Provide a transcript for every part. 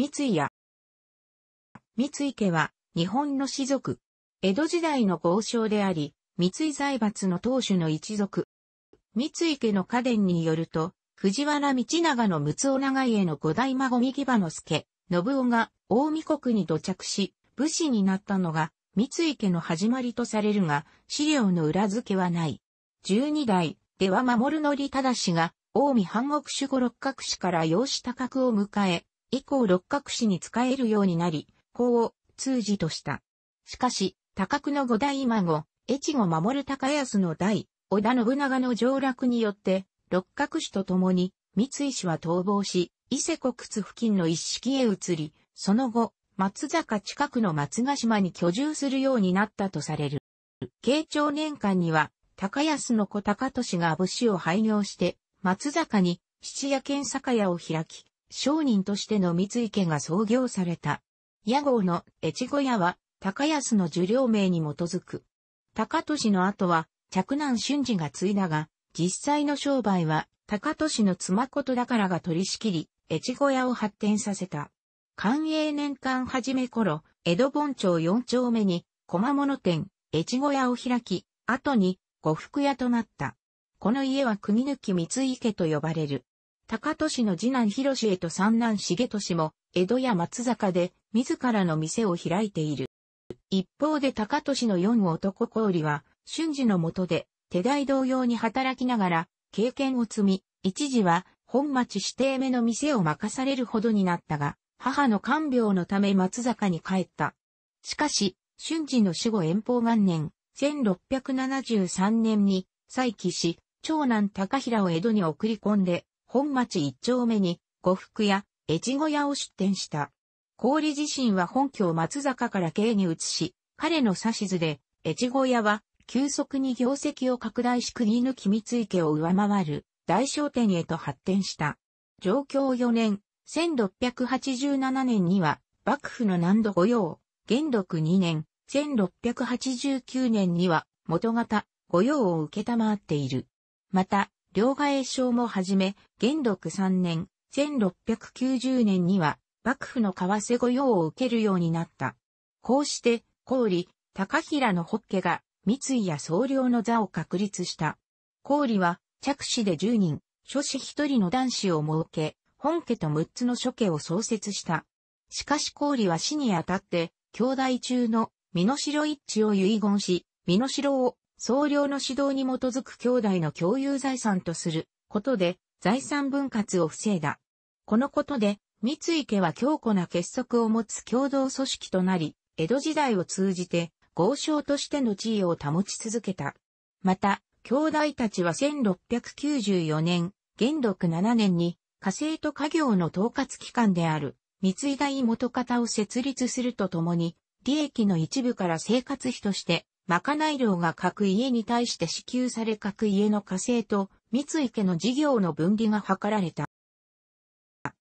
三井屋。三井家は日本の士族。江戸時代の豪商であり、三井財閥の当主の一族。三井家の家伝によると、藤原道長の六尾長家の五代孫三木場之助、信夫が大見国に土着し、武士になったのが三井家の始まりとされるが、資料の裏付けはない。十二代、では守則正が、大見藩国守護六角氏から養子多角を迎え、以降六角氏に仕えるようになり、こを通じとした。しかし、高久の五代孫、越後守高安の代、織田信長の上落によって、六角氏と共に、三井氏は逃亡し、伊勢国津付近の一式へ移り、その後、松坂近くの松ヶ島に居住するようになったとされる。慶長年間には、高安の子高利が武士を廃業して、松坂に七夜兼酒屋を開き、商人としての三井家が創業された。屋号の越後屋は、高安の受領名に基づく。高利の後は、嫡男俊治が継いだが、実際の商売は、高利の妻ことだからが取り仕切り、越後屋を発展させた。寛永年間初め頃、江戸本町四丁目に、駒物店、越後屋を開き、後に、呉服屋となった。この家は国抜き三井家と呼ばれる。高俊の次男広重と三男重俊も、江戸や松坂で、自らの店を開いている。一方で高俊の四男氷は、瞬時のもとで、手代同様に働きながら、経験を積み、一時は、本町指定目の店を任されるほどになったが、母の看病のため松坂に帰った。しかし、瞬時の死後遠方元年、1673年に、再起し、長男高平を江戸に送り込んで、本町一丁目に、呉服屋、越後屋を出店した。氷自身は本拠を松坂から京に移し、彼の指図で、越後屋は、急速に業績を拡大し国抜き三池家を上回る、大商店へと発展した。上京4年、1687年には、幕府の南土御用、元禄2年、1689年には、元型、御用を受けたまっている。また、両替商もはじめ、元禄3年、1690年には、幕府の為替御用を受けるようになった。こうして、郡、高平のホッケが、三井や総領の座を確立した。郡は、着手で10人、諸子1人の男子を設け、本家と6つの諸家を創設した。しかし郡は死にあたって、兄弟中の身の城一致を遺言し、身の城を総領の指導に基づく兄弟の共有財産とすることで財産分割を防いだ。このことで、三井家は強固な結束を持つ共同組織となり、江戸時代を通じて豪商としての地位を保ち続けた。また、兄弟たちは1694年、元禄7年に、家政と家業の統括機関である、三井大元方を設立するとともに、利益の一部から生活費として、まかない料が各家に対して支給され各家の課税と、三井家の事業の分離が図られた。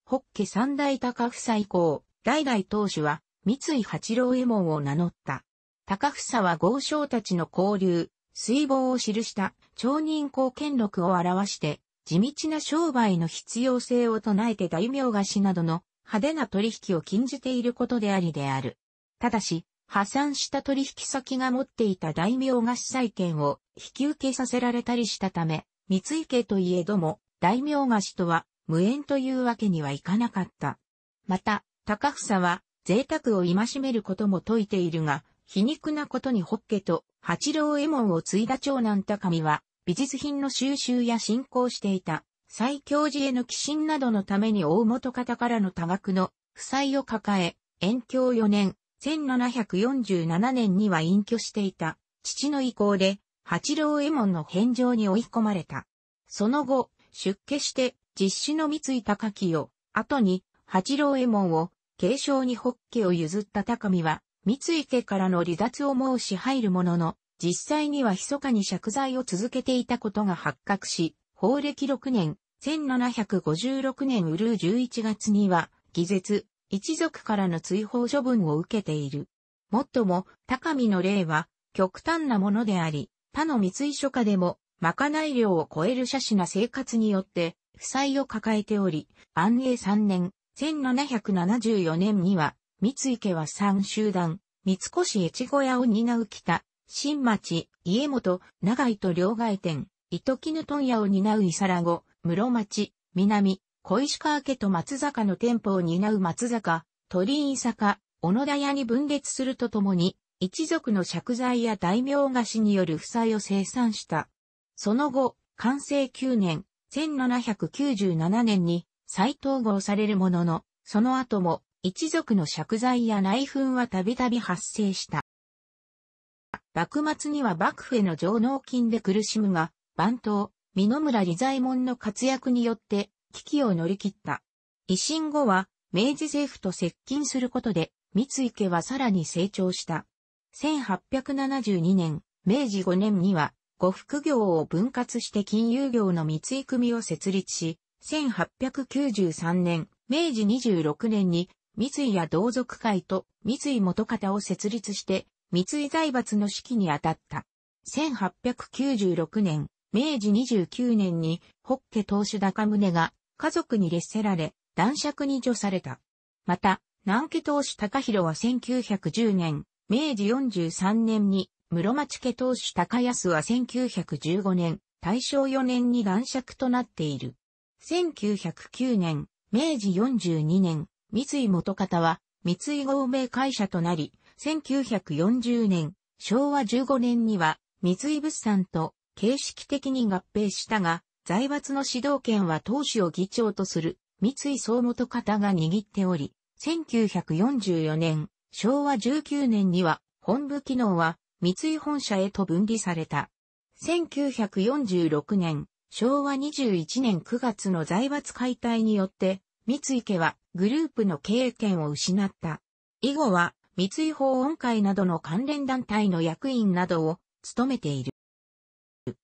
北家三大高夫以降、代々当主は、三井八郎右衛門を名乗った。高房は豪商たちの交流、水防を記した町人公権録を表して、地道な商売の必要性を唱えて大名菓子などの派手な取引を禁じていることでありである。ただし、破産した取引先が持っていた大名菓子債権を引き受けさせられたりしたため、三井家といえども、大名菓子とは無縁というわけにはいかなかった。また、高房は贅沢を戒めることも説いているが、皮肉なことにホッケと八郎右衛門を継いだ長男高見は、美術品の収集や進行していた、最強寺への寄進などのために大元方からの多額の負債を抱え、延長4年、1747年には隠居していた、父の意向で、八郎右衛門の返上に追い込まれた。その後、出家して、実施の三井高を、後に、八郎右衛門を、継承に北家を譲った高見は、三井家からの離脱を申し入るものの、実際には密かに借財を続けていたことが発覚し、法暦6年、1756年うるう11月には、偽絶、一族からの追放処分を受けている。もっとも、高見の例は、極端なものであり、他の三井書家でも、まかない量を超える奢侈な生活によって、負債を抱えており、安永3年、1774年には、三井家は3集団、三越越後屋を担う北、新町、家元、長井と両外店、糸絹問屋を担う伊皿子、室町、南、小石川家と松坂の店舗を担う松坂、鳥居坂、小野田屋に分裂するとともに、一族の借財や大名菓子による負債を生産した。その後、完成9年、1797年に再統合されるものの、その後も一族の借財や内紛はたびたび発生した。幕末には幕府への上納金で苦しむが、番頭、美濃村理財門の活躍によって、危機を乗り切った。維新後は、明治政府と接近することで、三井家はさらに成長した。1872年、明治5年には、呉服業を分割して金融業の三井組を設立し、1893年、明治26年に、三井や同族会と三井元方を設立して、三井財閥の指揮に当たった。1896年、明治29年に、北家当主高宗が家族に劣せられ、男爵に除された。また、南家当主高弘は1910年、明治43年に、室町家当主高安は1915年、大正4年に男爵となっている。1909年、明治42年、三井元方は、三井合名会社となり、1940年、昭和15年には、三井物産と形式的に合併したが、財閥の指導権は当主を議長とする三井総元方が握っており、1944年、昭和19年には本部機能は三井本社へと分離された。1946年、昭和21年9月の財閥解体によって、三井家はグループの経営権を失った。以後は三井法音会などの関連団体の役員などを務めている。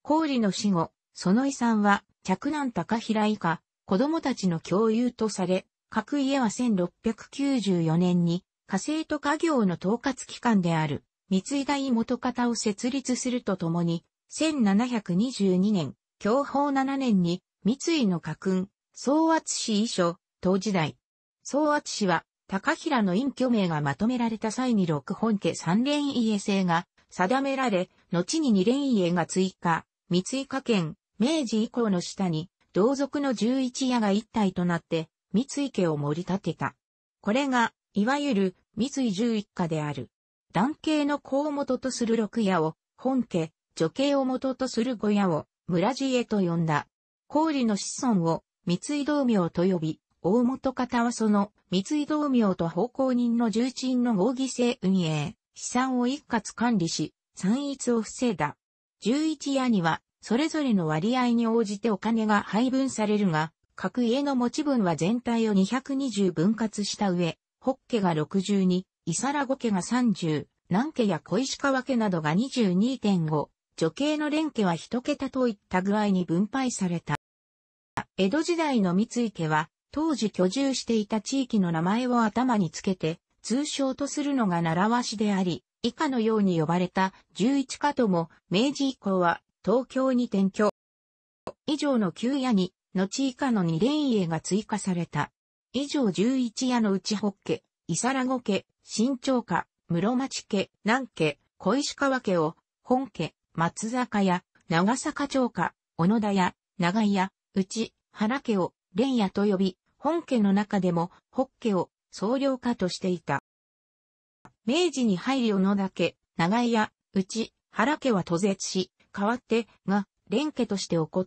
の死後、その遺産は、嫡男高平以下、子供たちの共有とされ、各家は1694年に、家政と家業の統括機関である、三井大元方を設立するとともに、1722年、享保7年に、三井の家訓、総圧氏遺書、当時代。総圧氏は、高平の隠居名がまとめられた際に六本家三連家制が定められ、後に二連家が追加、三井家県、明治以降の下に、同族の十一夜が一体となって、三井家を盛り立てた。これが、いわゆる三井十一家である。男系の子を元とする六夜を、本家、女系を元とする五夜を、村地へと呼んだ。氷の子孫を、三井道明と呼び、大元方はその、三井道明と奉公人の重鎮の合議制運営、資産を一括管理し、散逸を防いだ。十一夜には、それぞれの割合に応じてお金が配分されるが、各家の持ち分は全体を220分割した上、ホッケが62、イサラゴ家が30、南家や小石川家などが22.5、女系の連家は一桁といった具合に分配された。江戸時代の三井家は、当時居住していた地域の名前を頭につけて、通称とするのが習わしであり、以下のように呼ばれた11家とも、明治以降は東京に転居。以上の9夜に、後以下の2連家が追加された。以上11夜のうち北家、伊皿子家、新町家、室町家、南家、小石川家を、本家、松坂屋、長坂町家、小野田屋、長屋、内、原家を、連屋と呼び、本家の中でも、北家を、総領家としていた。明治に入り小野田家、長屋、内、原家は途絶し、代わってが連家として起こっ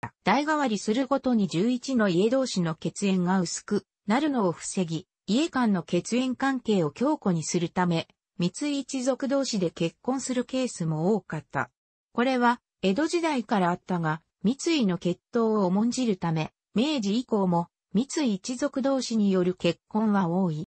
た。代替わりするごとに11の家同士の血縁が薄くなるのを防ぎ、家間の血縁関係を強固にするため、三井一族同士で結婚するケースも多かった。これは、江戸時代からあったが、三井の血統を重んじるため、明治以降も、三井一族同士による結婚は多い。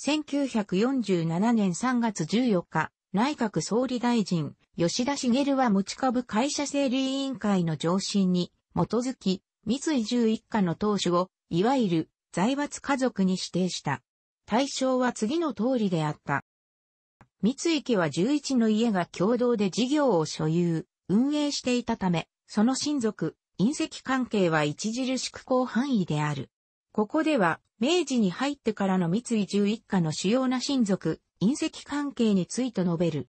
1947年3月14日、内閣総理大臣、吉田茂は持ち株会社整理委員会の上申に基づき、三井十一家の当主を、いわゆる財閥家族に指定した。対象は次の通りであった。三井家は11の家が共同で事業を所有、運営していたため、その親族、隕石関係は著しく広範囲である。ここでは、明治に入ってからの三井十一家の主要な親族、隕石関係について述べる。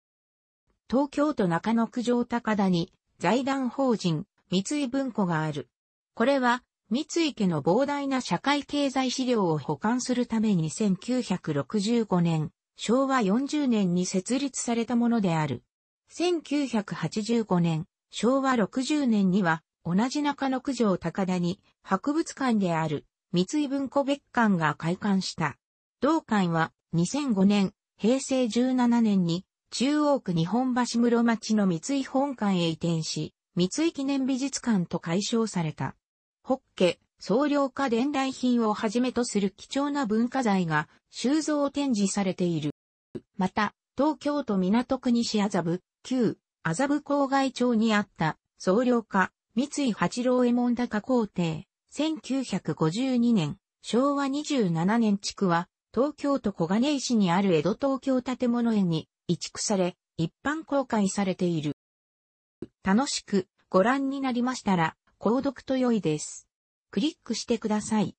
東京都中野区上高田に財団法人三井文庫がある。これは三井家の膨大な社会経済資料を保管するために1965年、昭和40年に設立されたものである。1985年、昭和60年には同じ中野区上高田に博物館である三井文庫別館が開館した。同館は2005年、平成17年に中央区日本橋室町の三井本館へ移転し、三井記念美術館と改称された。ホッケ、総侶化伝来品をはじめとする貴重な文化財が収蔵展示されている。また、東京都港区西麻布、旧麻布郊外町にあった総侶化、三井八郎右衛門高校邸、1952年、昭和27年地区は、東京都小金井市にある江戸東京建物園に移築され、一般公開されている。楽しくご覧になりましたら、購読と良いです。クリックしてください。